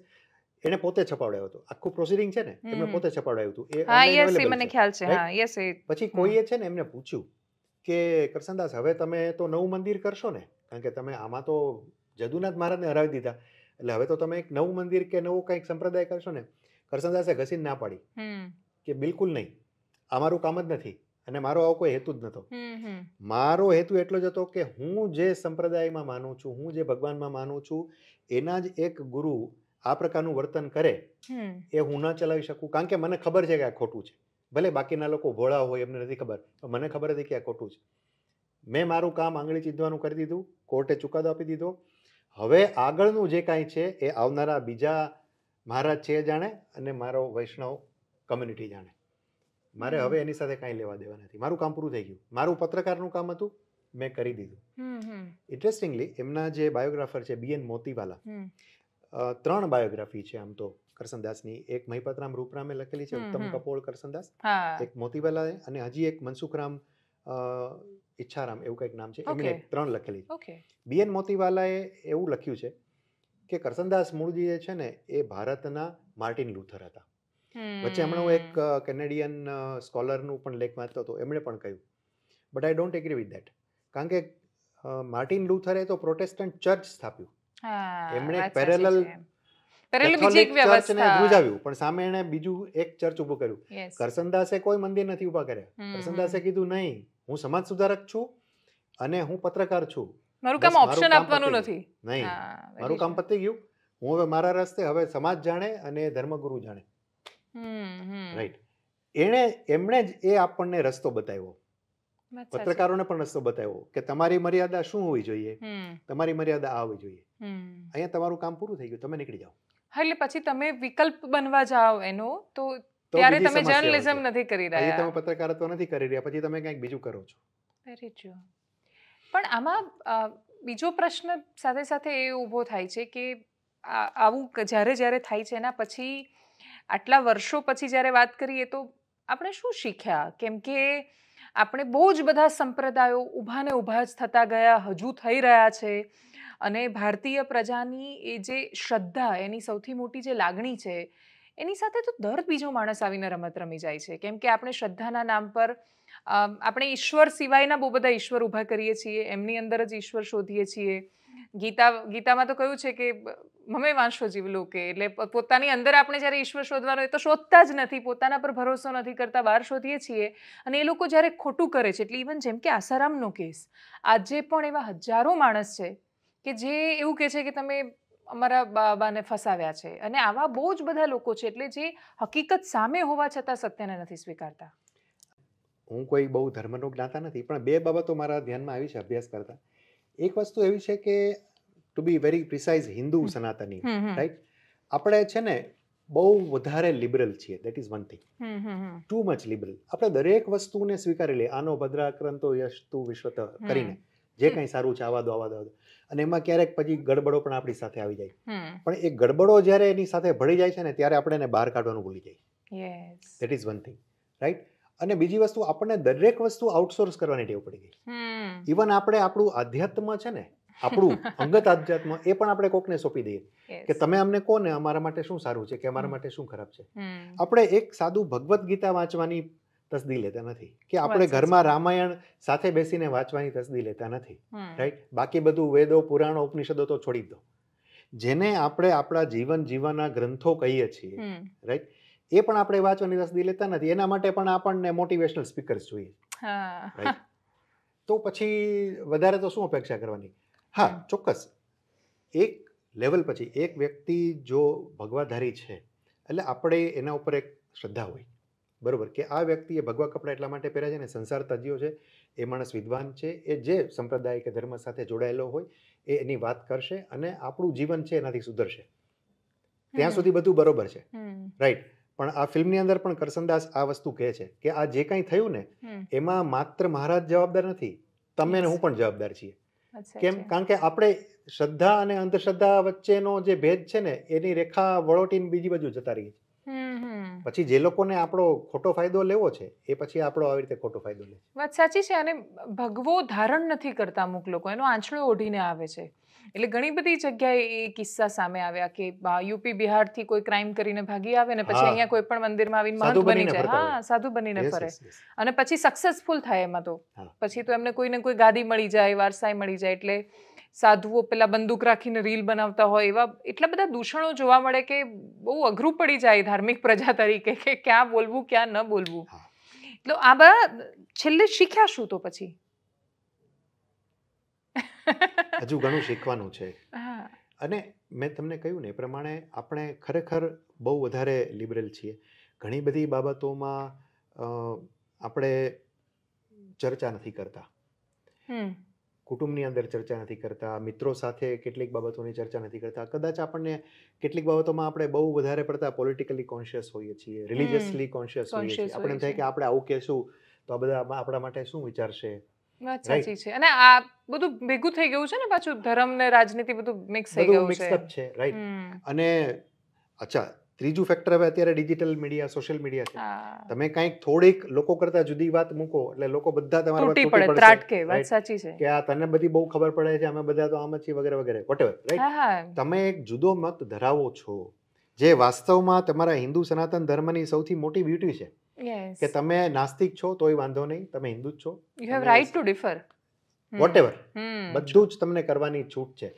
એને પોતે છપાવડાયો હતો આખું પ્રોસીડિંગ છે ને એમણે પોતે છપાવડાયું હતું એ મને ખ્યાલ છે પછી કોઈએ છે ને એમને પૂછ્યું કે કરસનદાસ હવે તમે તો નવું મંદિર કરશો ને કારણ કે તમે આમાં તો જદુનાથ મહારાજને હરાવી દીધા એટલે હવે તો તમે એક નવું મંદિર કે નવું કંઈક સંપ્રદાય કરશો ને કરસનદાસે ઘસીને ના પાડી કે બિલકુલ નહીં અમારું કામ જ નથી અને મારો આવો કોઈ હેતુ જ નહોતો મારો હેતુ એટલો જ હતો કે હું જે સંપ્રદાયમાં માનું છું હું જે ભગવાનમાં માનું છું એના જ એક ગુરુ આ પ્રકારનું વર્તન કરે એ હું ના ચલાવી શકું કારણ કે મને ખબર છે કે આ ખોટું છે ભલે બાકીના લોકો ભોળા હોય એમને નથી ખબર પણ મને ખબર હતી કે આ ખોટું છે મેં મારું કામ આંગળી ચીંધવાનું કરી દીધું કોર્ટે ચુકાદો આપી દીધો હવે આગળનું જે કાંઈ છે એ આવનારા બીજા મહારાજ છે જાણે અને મારો વૈષ્ણવ કમ્યુનિટી જાણે મારે હવે એની સાથે કાંઈ લેવા દેવા નથી મારું કામ પૂરું થઈ ગયું મારું પત્રકારનું કામ હતું મેં કરી દીધું ઇન્ટરેસ્ટિંગલી એમના જે બાયોગ્રાફર છે બીએન મોતીવાલા ત્રણ બાયોગ્રાફી છે આમ તો કરસનદાસની એક મહિપતરામ રૂપરામે લખેલી છે ઉત્તમ કપોળ કરસનદાસ એક મોતીવાલા અને હજી એક મનસુખરામ ઈચ્છારામ એવું કંઈક નામ છે એમણે ત્રણ લખેલી છે બીએન મોતીવાલાએ એવું લખ્યું છે કે કરસનદાસ મૂળજી જે છે ને એ ભારતના માર્ટિન લુથર હતા વચ્ચે હમણાં હું એક કેનેડિયન સ્કોલરનું પણ લેખ વાંચતો હતો એમણે પણ કહ્યું but I don't agree with that કારણ કે માર્ટિન લૂથરે તો પ્રોટેસ્ટન્ટ ચર્ચ સ્થાપ્યું એમણે પેરેલલ પણ સામે એણે બીજું એક ચર્ચ ઉભું કર્યું કરસનદાસે કોઈ મંદિર નથી ઊભા કર્યા કરસનદાસે કીધું નહીં હું સમાજ સુધારક છું અને હું પત્રકાર છું મારું કામ ઓપ્શન આપવાનું નથી નહીં મારું કામ પતી ગયું હું હવે મારા રસ્તે હવે સમાજ જાણે અને ધર્મગુરુ જાણે રાઈટ એણે એમણે જ એ આપણને રસ્તો બતાવ્યો પત્રકારોને પણ રસ્તો બતાવ્યો કે તમારી મર્યાદા શું હોવી જોઈએ તમારી મર્યાદા આ હોવી જોઈએ અહીંયા તમારું કામ પૂરું થઈ ગયું તમે નીકળી જાઓ એટલે પછી તમે વિકલ્પ બનવા જાઓ એનો તો ત્યારે તમે જર્નલિઝમ નથી કરી રહ્યા તમે પત્રકારત્વ નથી કરી રહ્યા પછી તમે કંઈક બીજું કરો છો વેરી ટ્રુ પણ આમાં બીજો પ્રશ્ન સાથે સાથે એ ઊભો થાય છે કે આવું જ્યારે જ્યારે થાય છે એના પછી આટલા વર્ષો પછી જ્યારે વાત કરીએ તો આપણે શું શીખ્યા કેમ કે આપણે બહુ જ બધા સંપ્રદાયો ઊભાને ઊભા જ થતા ગયા હજુ થઈ રહ્યા છે અને ભારતીય પ્રજાની એ જે શ્રદ્ધા એની સૌથી મોટી જે લાગણી છે એની સાથે તો દર બીજો માણસ આવીને રમત રમી જાય છે કેમ કે આપણે શ્રદ્ધાના નામ પર આપણે ઈશ્વર સિવાયના બહુ બધા ઈશ્વર ઊભા કરીએ છીએ એમની અંદર જ ઈશ્વર શોધીએ છીએ ગીતા ગીતામાં તો કહ્યું છે કે મમે વાંશો જીવ લોકે એટલે પોતાની અંદર આપણે જ્યારે ઈશ્વર શોધવાનો હોય તો શોધતા જ નથી પોતાના પર ભરોસો નથી કરતા બહાર શોધીએ છીએ અને એ લોકો જ્યારે ખોટું કરે છે એટલે ઇવન જેમ કે આસારામનો કેસ આજે પણ એવા હજારો માણસ છે કે જે એવું કહે છે કે તમે અમારા બાબાને ફસાવ્યા છે અને આવા બહુ જ બધા લોકો છે એટલે જે હકીકત સામે હોવા છતાં સત્યને નથી સ્વીકારતા હું કોઈ બહુ ધર્મનો જ્ઞાતા નથી પણ બે બાબતો મારા ધ્યાનમાં આવી છે અભ્યાસ કરતા એક વસ્તુ એવી છે કે to be very precise Hindu સનાતની રાઈટ આપણે છે ને બહુ વધારે લિબરલ છીએ that is one thing too much liberal આપણે દરેક વસ્તુને સ્વીકારી લઈએ આનો ભદ્રાક્રંતો યશતુ વિશ્વત કરીને જે કંઈ સારું છે આવા દો આવા દો અને એમાં ક્યારેક પછી ગડબડો પણ આપણી સાથે આવી જાય પણ એ ગડબડો જ્યારે એની સાથે ભળી જાય છે ને ત્યારે આપણે એને બહાર કાઢવાનું ભૂલી જાય that is one thing right અને બીજી વસ્તુ આપણને દરેક વસ્તુ આઉટસોર્સ કરવાની ટેવ પડી ગઈ ઇવન આપણે આપણું આધ્યાત્મ છે ને આપણું અંગત આધ્યાત્મ એ પણ આપણે કોકને સોંપી દઈએ કે તમે અમને કહો ને અમારા માટે શું સારું છે કે અમારા માટે શું ખરાબ છે આપણે એક સાદું ભગવદ્ ગીતા વાંચવાની તસદી લેતા નથી કે આપણે ઘરમાં રામાયણ સાથે બેસીને વાંચવાની તસદી લેતા નથી રાઈટ બાકી બધું વેદો પુરાણો ઉપનિષદો તો છોડી દો જેને આપણે આપણા જીવન જીવવાના ગ્રંથો કહીએ છીએ રાઈટ એ પણ આપણે વાંચવાની રસદી લેતા નથી એના માટે પણ આપણને મોટિવેશનલ સ્પીકર્સ જોઈએ તો પછી વધારે તો શું અપેક્ષા કરવાની હા ચોક્કસ એક લેવલ પછી એક વ્યક્તિ જો ભગવાધારી છે એટલે આપણે એના ઉપર એક શ્રદ્ધા હોય બરોબર કે આ વ્યક્તિએ ભગવા કપડાં એટલા માટે પહેર્યા છે ને સંસાર તજ્યો છે એ માણસ વિદ્વાન છે એ જે સંપ્રદાય કે ધર્મ સાથે જોડાયેલો હોય એ એની વાત કરશે અને આપણું જીવન છે એનાથી સુધરશે ત્યાં સુધી બધું બરોબર છે રાઈટ પણ આ ફિલ્મની અંદર પણ કરસનદાસ આ વસ્તુ કહે છે કે આ જે કાંઈ થયું ને એમાં માત્ર મહારાજ જવાબદાર નથી તમે ને હું પણ જવાબદાર છીએ કેમ કારણ કે આપણે શ્રદ્ધા અને અંધશ્રદ્ધા વચ્ચેનો જે ભેદ છે ને એની રેખા વળોટીને બીજી બાજુ જતા રહી છે પછી જે લોકોને આપણો ખોટો ફાયદો લેવો છે એ પછી આપણો આવી રીતે ખોટો ફાયદો લે વાત સાચી છે અને ભગવો ધારણ નથી કરતા અમુક લોકો એનો આંચળો ઓઢીને આવે છે એટલે ઘણી બધી જગ્યાએ એ કિસ્સા સામે આવ્યા કે યુપી બિહારથી કોઈ ક્રાઇમ કરીને ભાગી આવે ને પછી અહીંયા કોઈ પણ મંદિરમાં આવીને મહંત બની જાય હા સાધુ બનીને ફરે અને પછી સક્સેસફુલ થાય એમાં તો પછી તો એમને કોઈને કોઈ ગાદી મળી જાય વારસાઈ મળી જાય એટલે સાધુઓ પેલા બંદૂક રાખીને રીલ બનાવતા હોય એવા એટલા બધા દૂષણો જોવા મળે કે બહુ અઘરું પડી જાય ધાર્મિક પ્રજા તરીકે કે ક્યાં બોલવું ક્યાં ન બોલવું એટલે આ બધા છેલ્લે શીખ્યા શું તો પછી હજુ ઘણું શીખવાનું છે અને મેં તમને કહ્યું ને એ પ્રમાણે આપણે ખરેખર બહુ વધારે લિબરલ છીએ ઘણી બધી બાબતોમાં આપણે ચર્ચા નથી કરતા કુટુંબની અંદર ચર્ચા નથી કરતા મિત્રો સાથે કેટલીક બાબતોની ચર્ચા નથી કરતા કદાચ આપણને કેટલીક બાબતોમાં આપણે બહુ વધારે પડતા પોલિટિકલી કોન્શિયસ હોઈએ છીએ રિલિજિયસલી કોન્શિયસ હોઈએ છીએ આપણને થાય કે આપણે આવું કહેશું તો આ બધા આપણા માટે શું વિચારશે છે અને આ બધું ભેગું થઈ ગયું છે ને પાછું ધર્મ ને રાજનીતિ બધું મિક્સ થઈ ગયું છે રાઈટ અને અચ્છા ત્રીજું ફેક્ટર હવે અત્યારે ડિજિટલ મીડિયા સોશિયલ મીડિયા છે તમે કંઈક થોડીક લોકો કરતા જુદી વાત મૂકો એટલે લોકો બધા તમારા તૂટી પડે ત્રાટકે વાત સાચી છે કે આ તને બધી બહુ ખબર પડે છે અમે બધા તો આમ જ છીએ વગેરે વગેરે વોટેવર રાઈટ તમે એક જુદો મત ધરાવો છો જે વાસ્તવમાં તમારા હિન્દુ સનાતન ધર્મની સૌથી મોટી બ્યુટી છે કે તમે નાસ્તિક છો તોય વાંધો નહીં તમે હિન્દુ જ છો you have right to differ whatever બધું જ તમને કરવાની છૂટ છે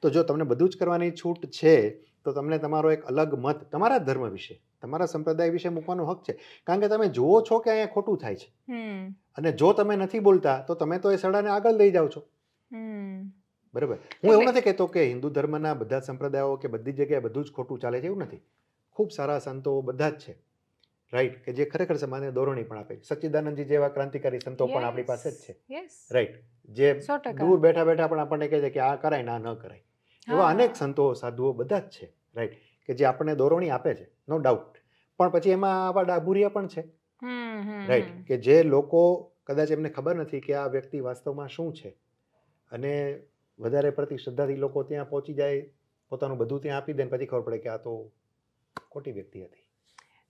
તો જો તમને બધું જ કરવાની છૂટ છે તો તમને તમારો એક અલગ મત તમારા ધર્મ વિશે તમારા સંપ્રદાય વિશે મૂકવાનો હક છે કારણ કે તમે જુઓ છો કે અહીંયા ખોટું થાય છે અને જો તમે નથી બોલતા તો તમે તો એ સડાને આગળ લઈ જાઓ છો બરોબર હું એવું નથી કહેતો કે હિન્દુ ધર્મના બધા સંપ્રદાયો કે બધી જગ્યાએ બધું જ ખોટું ચાલે છે એવું નથી ખૂબ સારા સંતો બધા જ છે રાઈટ કે જે ખરેખર સમાજને દોરણી પણ આપે સચ્ચિદાનંદજી જેવા ક્રાંતિકારી સંતો પણ આપણી પાસે જ છે રાઈટ જે દૂર બેઠા બેઠા પણ આપણને કહે છે કે આ કરાય ના ન કરાય એવા અનેક સંતો સાધુઓ બધા જ છે રાઈટ કે જે આપણને દોરવણી આપે છે નો ડાઉટ પણ પછી એમાં આવા ડાભુરિયા પણ છે રાઈટ કે જે લોકો કદાચ એમને ખબર નથી કે આ વ્યક્તિ વાસ્તવમાં શું છે અને વધારે પડતી શ્રદ્ધાથી લોકો ત્યાં પહોંચી જાય પોતાનું બધું ત્યાં આપી દે પછી ખબર પડે કે આ તો ખોટી વ્યક્તિ હતી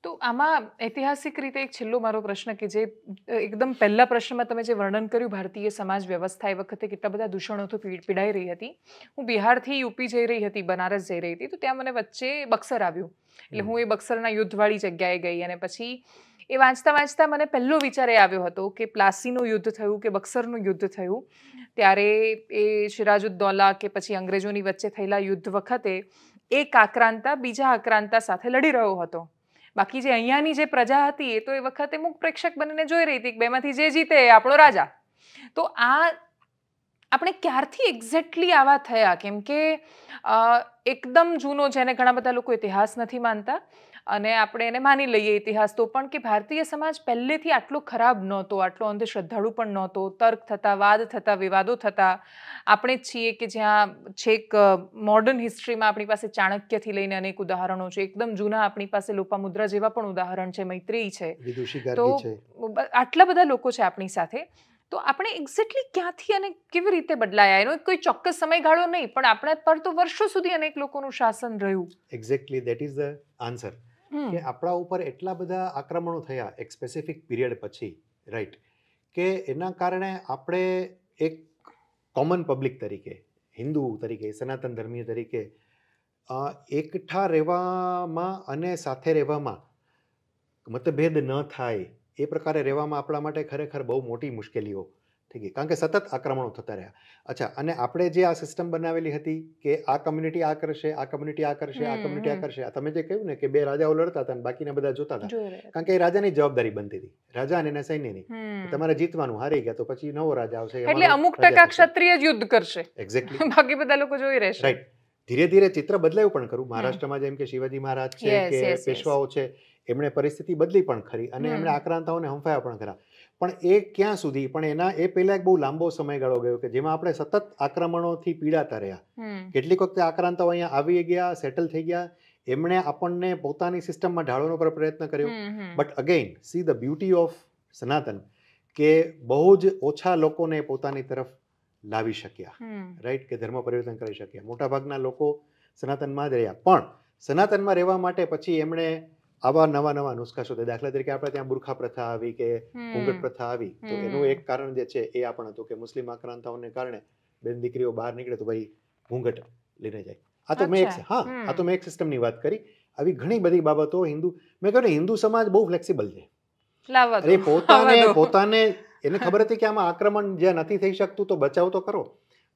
તો આમાં ઐતિહાસિક રીતે એક છેલ્લો મારો પ્રશ્ન કે જે એકદમ પહેલા પ્રશ્નમાં તમે જે વર્ણન કર્યું ભારતીય સમાજ વ્યવસ્થા એ વખતે કેટલા બધા દૂષણોથી પીડાઈ રહી હતી હું બિહારથી યુપી જઈ રહી હતી બનારસ જઈ રહી હતી તો ત્યાં મને વચ્ચે બક્સર આવ્યું એટલે હું એ બક્સરના યુદ્ધવાળી જગ્યાએ ગઈ અને પછી એ વાંચતા વાંચતા મને પહેલો વિચાર એ આવ્યો હતો કે પ્લાસીનું યુદ્ધ થયું કે બક્સરનું યુદ્ધ થયું ત્યારે એ સિરાજુદ્દૌલા કે પછી અંગ્રેજોની વચ્ચે થયેલા યુદ્ધ વખતે એક આક્રાંતા બીજા આક્રાંતા સાથે લડી રહ્યો હતો બાકી જે અહીંયાની જે પ્રજા હતી એ તો એ વખતે મુખ પ્રેક્ષક બનીને જોઈ રહી હતી બેમાંથી જે જીતે એ આપણો રાજા તો આ આપણે ક્યારથી એક્ઝેક્ટલી આવા થયા કેમ કે એકદમ જૂનો જેને ઘણા બધા લોકો ઇતિહાસ નથી માનતા અને આપણે એને માની લઈએ ઇતિહાસ તો પણ કે ભારતીય સમાજ પહેલેથી આટલો ખરાબ નહોતો આટલો અંધશ્રદ્ધાળુ પણ નહોતો તર્ક થતા વાદ થતા વિવાદો થતા આપણે છીએ કે જ્યાં છેક મોડર્ન હિસ્ટ્રીમાં આપણી પાસે ચાણક્યથી લઈને અનેક ઉદાહરણો છે એકદમ જૂના આપણી પાસે લોપામુદ્રા જેવા પણ ઉદાહરણ છે મૈત્રી છે તો આટલા બધા લોકો છે આપણી સાથે તો આપણે એક્ઝેક્ટલી ક્યાંથી અને કેવી રીતે બદલાયા એનો કોઈ ચોક્કસ સમયગાળો નહીં પણ આપણા પર તો વર્ષો સુધી અનેક લોકોનું શાસન રહ્યું exactly that is the answer કે આપણા ઉપર એટલા બધા આક્રમણો થયા એક સ્પેસિફિક પીરિયડ પછી રાઈટ કે એના કારણે આપણે એક કોમન પબ્લિક તરીકે હિન્દુ તરીકે સનાતન ધર્મીય તરીકે એકઠા રહેવામાં અને સાથે રહેવામાં મતભેદ ન થાય એ પ્રકારે રહેવામાં આપણા માટે ખરેખર બહુ મોટી મુશ્કેલીઓ થઈ ગઈ કારણ કે સતત આક્રમણો થતા રહ્યા અચ્છા અને આપણે જે આ સિસ્ટમ બનાવેલી હતી કે આ કમ્યુનિટી આ કરશે આ કમ્યુનિટી આ કરશે આ કમ્યુનિટી આ કરશે તમે જે કહ્યું ને કે બે રાજાઓ લડતા હતા અને બાકીના બધા જોતા હતા કારણ કે એ રાજાની જવાબદારી બનતી હતી રાજા અને એના સૈન્યની તમારે જીતવાનું હારી ગયા તો પછી નવો રાજા આવશે એટલે અમુક ટકા ક્ષત્રિય જ યુદ્ધ કરશે એક્ઝેક્ટલી બાકી બધા લોકો જોઈ રહેશે રાઈટ ધીરે ધીરે ચિત્ર બદલાયું પણ ખરું મહારાષ્ટ્રમાં જેમ કે શિવાજી મહારાજ છે કે પેશવાઓ છે એમણે પરિસ્થિતિ બદલી પણ ખરી અને એમણે આક્રાંતાઓને હંફાયા પણ ખરા પણ એ ક્યાં સુધી પણ એના એ પહેલા એક બહુ લાંબો સમયગાળો ગયો કે જેમાં આપણે સતત આક્રમણોથી પીડાતા રહ્યા કેટલીક વખતે આક્રાંતો અહીંયા આવી ગયા સેટલ થઈ ગયા એમણે આપણને પોતાની સિસ્ટમમાં ઢાળવાનો પર પ્રયત્ન કર્યો but again see the beauty of Sanatan કે બહુ જ ઓછા લોકોને પોતાની તરફ લાવી શક્યા રાઈટ કે ધર્મ પરિવર્તન કરી શક્યા મોટાભાગના લોકો સનાતનમાં જ રહ્યા પણ સનાતનમાં રહેવા માટે પછી એમણે આવા નવા નવા નુસ્ખા શોધે દાખલા તરીકે આપણે ત્યાં બુરખા પ્રથા આવી કે ઘૂંઘટ પ્રથા આવી તો એનું એક કારણ જે છે એ આપણે હતું કે મુસ્લિમ આક્રાંતાઓને કારણે બેન દીકરીઓ બહાર નીકળે તો ભાઈ ઘૂંઘટ લઈને જાય આ તો મેં એક હા આ તો મેં એક સિસ્ટમની વાત કરી આવી ઘણી બધી બાબતો હિન્દુ મેં કહ્યું હિન્દુ સમાજ બહુ ફ્લેક્સિબલ છે અરે પોતાને પોતાને એને ખબર હતી કે આમાં આક્રમણ જ્યાં નથી થઈ શકતું તો બચાવ તો કરો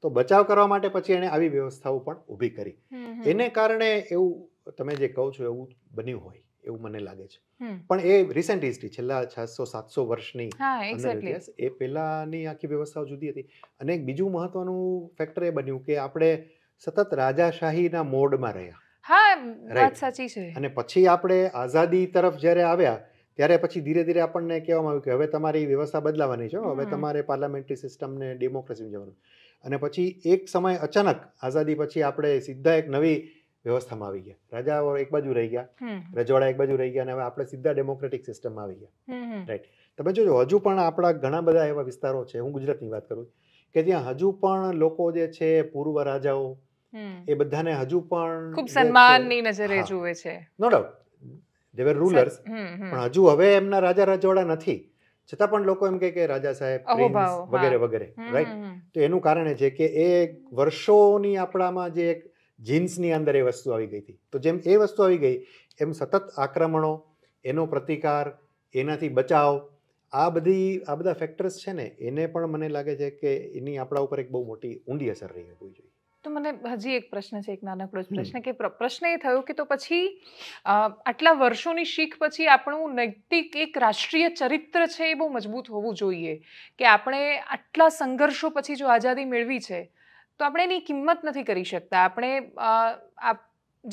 તો બચાવ કરવા માટે પછી એને આવી વ્યવસ્થાઓ પણ ઊભી કરી એને કારણે એવું તમે જે કહો છો એવું બન્યું હોય એવું મને લાગે છે પણ એ રિસેન્ટ હિસ્ટ્રી છેલ્લા છસો સાતસો વર્ષની એ પહેલાની આખી વ્યવસ્થાઓ જુદી હતી અને એક બીજું મહત્વનું ફેક્ટર એ બન્યું કે આપણે સતત રાજાશાહીના મોડમાં રહ્યા સાચી છે અને પછી આપણે આઝાદી તરફ જ્યારે આવ્યા ત્યારે પછી ધીરે ધીરે આપણને કહેવામાં આવ્યું કે હવે તમારી વ્યવસ્થા બદલાવાની છે હવે તમારે પાર્લામેન્ટરી સિસ્ટમને ડેમોક્રેસીમાં જવાનું અને પછી એક સમય અચાનક આઝાદી પછી આપણે સીધા એક નવી વ્યવસ્થામાં આવી ગયા રાજાઓ એક બાજુ રહી ગયા રજવાડા એક બાજુ રહી ગયા અને હવે આપણે સીધા ડેમોક્રેટિક સિસ્ટમમાં આવી ગયા રાઈટ તમે જોજો હજુ પણ આપણા ઘણા બધા એવા વિસ્તારો છે હું ગુજરાતની વાત કરું કે જ્યાં હજુ પણ લોકો જે છે પૂર્વ રાજાઓ એ બધાને હજુ પણ ખૂબ સન્માનની નજરે જુએ છે નો ડાઉટ દેવર રૂલર્સ પણ હજુ હવે એમના રાજા રાજવાડા નથી છતાં પણ લોકો એમ કે રાજા સાહેબ પ્રિન્સ વગેરે વગેરે રાઈટ તો એનું કારણ છે કે એ વર્ષોની આપણામાં જે એક જીન્સની અંદર એ વસ્તુ આવી ગઈ હતી તો જેમ એ વસ્તુ આવી ગઈ એમ સતત આક્રમણો એનો પ્રતિકાર એનાથી બચાવ આ બધી આ બધા ફેક્ટર્સ છે ને એને પણ મને લાગે છે કે એની આપણા ઉપર એક બહુ મોટી ઊંડી અસર રહી હોવી જોઈએ તો મને હજી એક પ્રશ્ન છે એક નાનકડો જ પ્રશ્ન કે પ્રશ્ન એ થયો કે તો પછી આટલા વર્ષોની શીખ પછી આપણું નૈતિક એક રાષ્ટ્રીય ચરિત્ર છે એ બહુ મજબૂત હોવું જોઈએ કે આપણે આટલા સંઘર્ષો પછી જો આઝાદી મેળવી છે તો આપણે એની કિંમત નથી કરી શકતા આપણે આ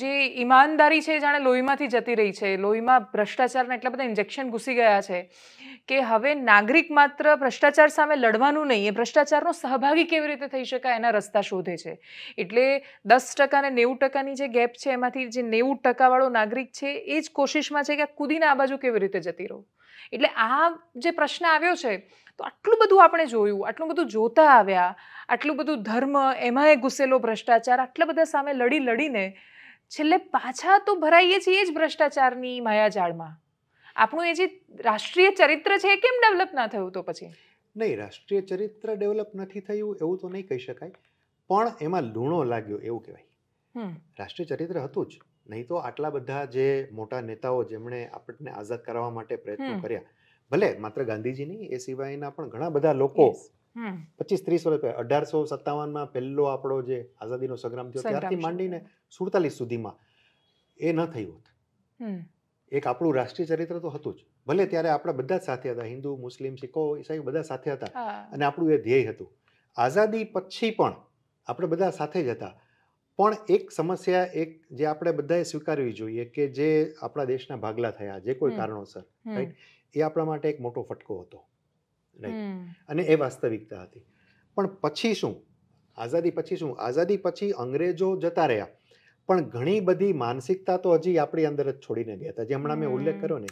જે ઈમાનદારી છે જાણે લોહીમાંથી જતી રહી છે લોહીમાં ભ્રષ્ટાચારના એટલા બધા ઇન્જેક્શન ઘૂસી ગયા છે કે હવે નાગરિક માત્ર ભ્રષ્ટાચાર સામે લડવાનું નહીં એ ભ્રષ્ટાચારનો સહભાગી કેવી રીતે થઈ શકાય એના રસ્તા શોધે છે એટલે દસ ટકા ને નેવું ટકાની જે ગેપ છે એમાંથી જે નેવું ટકાવાળો નાગરિક છે એ જ કોશિશમાં છે કે કૂદીને આ બાજુ કેવી રીતે જતી રહો એટલે આ જે પ્રશ્ન આવ્યો છે તો આટલું બધું આપણે જોયું આટલું બધું જોતા આવ્યા આટલું બધું ધર્મ એમાં એ ઘૂસેલો ભ્રષ્ટાચાર આટલા બધા સામે લડી લડીને છેલ્લે પાછા તો ભરાઈએ છીએ જ ભ્રષ્ટાચારની માયાજાળમાં આપણું એ જે રાષ્ટ્રીય ચરિત્ર છે એ કેમ ડેવલપ ના થયું તો પછી નહીં રાષ્ટ્રીય ચરિત્ર ડેવલપ નથી થયું એવું તો નહીં કહી શકાય પણ એમાં લૂણો લાગ્યો એવું કહેવાય રાષ્ટ્રીય ચરિત્ર હતું જ નહીં તો આટલા બધા જે મોટા નેતાઓ જેમણે આપણને આઝાદ કરવા માટે પ્રયત્નો કર્યા ભલે માત્ર ગાંધીજી નહીં એ સિવાયના પણ ઘણા બધા લોકો પચીસ ત્રીસ વર્ષ પહેલા અઢારસો સત્તાવનમાં પહેલો આપણો જે આઝાદીનો સંગ્રામ થયો ત્યારથી માંડીને સુડતાલીસ સુધીમાં એ ન થયું હતું એક આપણું રાષ્ટ્રીય ચરિત્ર તો હતું જ ભલે ત્યારે આપણે બધા જ સાથે હતા હિન્દુ મુસ્લિમ શીખો ઈસાઈ બધા સાથે હતા અને આપણું એ ધ્યેય હતું આઝાદી પછી પણ આપણે બધા સાથે જ હતા પણ એક સમસ્યા એક જે આપણે બધાએ સ્વીકારવી જોઈએ કે જે આપણા દેશના ભાગલા થયા જે કોઈ કારણોસર રાઈટ એ આપણા માટે એક મોટો ફટકો હતો રાઈટ અને એ વાસ્તવિકતા હતી પણ પછી શું આઝાદી પછી શું આઝાદી પછી અંગ્રેજો જતા રહ્યા પણ ઘણી બધી માનસિકતા તો હજી આપણી અંદર જ છોડીને ગયા હતા જે હમણાં મેં ઉલ્લેખ કર્યો ને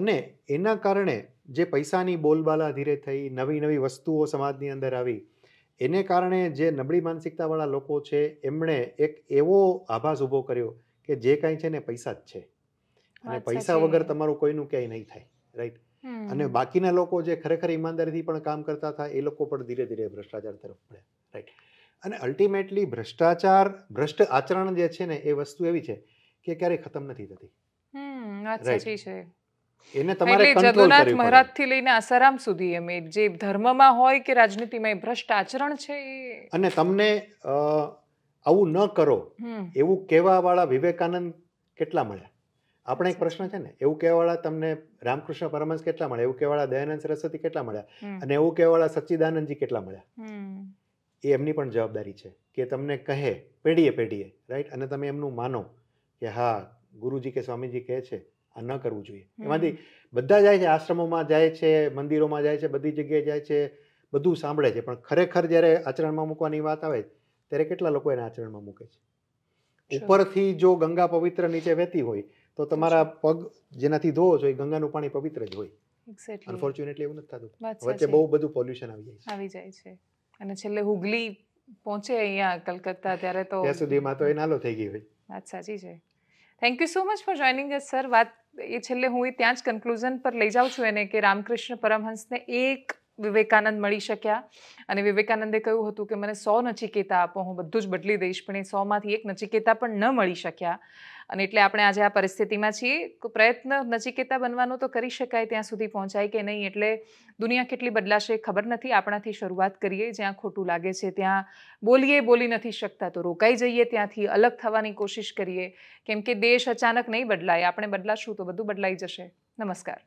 અને એના કારણે જે પૈસાની બોલબાલા ધીરે થઈ નવી નવી વસ્તુઓ સમાજની અંદર આવી એને કારણે જે નબળી માનસિકતાવાળા લોકો છે એમણે એક એવો આભાસ ઊભો કર્યો કે જે કાંઈ છે ને પૈસા જ છે અને પૈસા વગર તમારું કોઈનું ક્યાંય નહીં થાય રાઈટ અને બાકીના લોકો જે ખરેખર ઈમાનદારીથી પણ કામ કરતા હતા એ લોકો પણ ધીરે ધીરે ભ્રષ્ટાચાર તરફ પડ્યા રાઈટ અને અલ્ટિમેટલી ભ્રષ્ટાચાર ભ્રષ્ટ આચરણ જે છે ને એ વસ્તુ એવી છે કે ક્યારેય ખતમ નથી થતી એને તમારે જદુનાથ મહારાજ થી લઈને આસારામ સુધી એમ જે ધર્મમાં હોય કે રાજનીતિમાં એ ભ્રષ્ટ આચરણ છે અને તમને આવું ન કરો એવું કહેવા વાળા વિવેકાનંદ કેટલા મળ્યા આપણે એક પ્રશ્ન છે ને એવું કહેવાળા તમને રામકૃષ્ણ પરમહંસ કેટલા મળ્યા એવું કહેવાળા દયાનંદ સરસ્વતી કેટલા મળ્યા અને એવું કહેવાળા સચ્ચિદાનંદજી કેટલા મળ્યા એ એમની પણ જવાબદારી છે કે તમને કહે પેઢીએ પેઢીએ રાઈટ અને તમે એમનું માનો કે હા ગુરુજી કે સ્વામીજી કહે છે આ ન કરવું જોઈએ એમાંથી બધા જાય છે આશ્રમોમાં જાય છે મંદિરોમાં જાય છે બધી જગ્યાએ જાય છે બધું સાંભળે છે પણ ખરેખર જ્યારે આચરણમાં મૂકવાની વાત આવે ત્યારે કેટલા લોકો એને આચરણમાં મૂકે છે ઉપરથી જો ગંગા પવિત્ર નીચે વહેતી હોય તો તમારા પગ જેનાથી ધોવો છો એ ગંગાનું પાણી પવિત્ર જ હોય અનફોર્ચ્યુનેટલી એવું નથી થતું વચ્ચે બહુ બધું પોલ્યુશન આવી જાય આવી જાય છે અને છેલ્લે હુગલી પહોંચે અહીંયા કલકત્તા ત્યારે તો ત્યાં સુધીમાં તો એ નાલો થઈ ગઈ હોય વાત સાચી છે thank you so much for joining us sir વાત એ છેલ્લે હું એ ત્યાં જ કન્ક્લુઝન પર લઈ જાઉં છું એને કે રામકૃષ્ણ પરમહંસને એક વિવેકાનંદ મળી શક્યા અને વિવેકાનંદે કહ્યું હતું કે મને સો નચિકેતા આપો હું બધું જ બદલી દઈશ પણ એ સોમાંથી એક નચિકેતા પણ ન મળી શક્યા અને એટલે આપણે આજે આ પરિસ્થિતિમાં છીએ પ્રયત્ન નચિકેતા બનવાનો તો કરી શકાય ત્યાં સુધી પહોંચાય કે નહીં એટલે દુનિયા કેટલી બદલાશે ખબર નથી આપણાથી શરૂઆત કરીએ જ્યાં ખોટું લાગે છે ત્યાં બોલીએ બોલી નથી શકતા તો રોકાઈ જઈએ ત્યાંથી અલગ થવાની કોશિશ કરીએ કેમ કે દેશ અચાનક નહીં બદલાય આપણે બદલાશું તો બધું બદલાઈ જશે નમસ્કાર